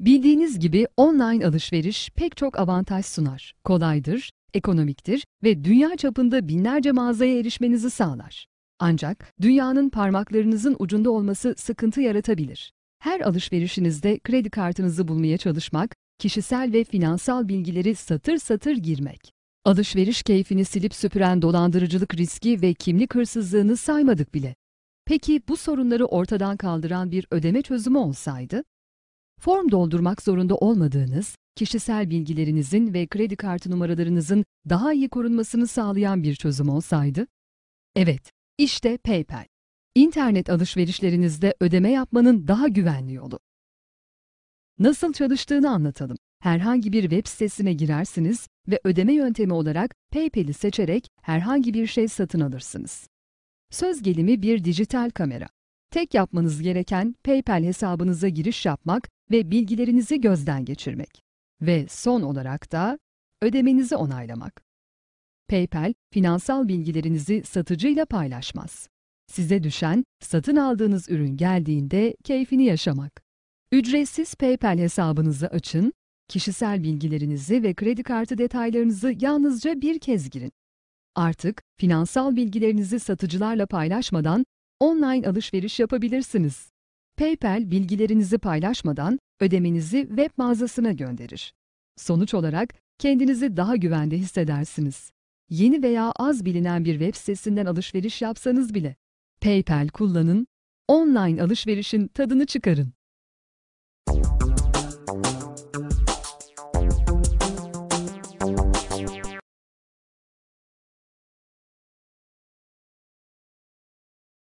Bildiğiniz gibi online alışveriş pek çok avantaj sunar. Kolaydır, ekonomiktir ve dünya çapında binlerce mağazaya erişmenizi sağlar. Ancak dünyanın parmaklarınızın ucunda olması sıkıntı yaratabilir. Her alışverişinizde kredi kartınızı bulmaya çalışmak, kişisel ve finansal bilgileri satır satır girmek. Alışveriş keyfini silip süpüren dolandırıcılık riski ve kimlik hırsızlığını saymadık bile. Peki bu sorunları ortadan kaldıran bir ödeme çözümü olsaydı? Form doldurmak zorunda olmadığınız, kişisel bilgilerinizin ve kredi kartı numaralarınızın daha iyi korunmasını sağlayan bir çözüm olsaydı? Evet, işte PayPal. İnternet alışverişlerinizde ödeme yapmanın daha güvenli yolu. Nasıl çalıştığını anlatalım. Herhangi bir web sitesine girersiniz ve ödeme yöntemi olarak PayPal'i seçerek herhangi bir şey satın alırsınız. Söz gelimi bir dijital kamera. Tek yapmanız gereken PayPal hesabınıza giriş yapmak ve bilgilerinizi gözden geçirmek. Ve son olarak da ödemenizi onaylamak. PayPal, finansal bilgilerinizi satıcıyla paylaşmaz. Size düşen, satın aldığınız ürün geldiğinde keyfini yaşamak. Ücretsiz PayPal hesabınızı açın, kişisel bilgilerinizi ve kredi kartı detaylarınızı yalnızca bir kez girin. Artık, finansal bilgilerinizi satıcılarla paylaşmadan online alışveriş yapabilirsiniz. PayPal bilgilerinizi paylaşmadan ödemenizi web mağazasına gönderir. Sonuç olarak kendinizi daha güvende hissedersiniz. Yeni veya az bilinen bir web sitesinden alışveriş yapsanız bile PayPal kullanın, online alışverişin tadını çıkarın.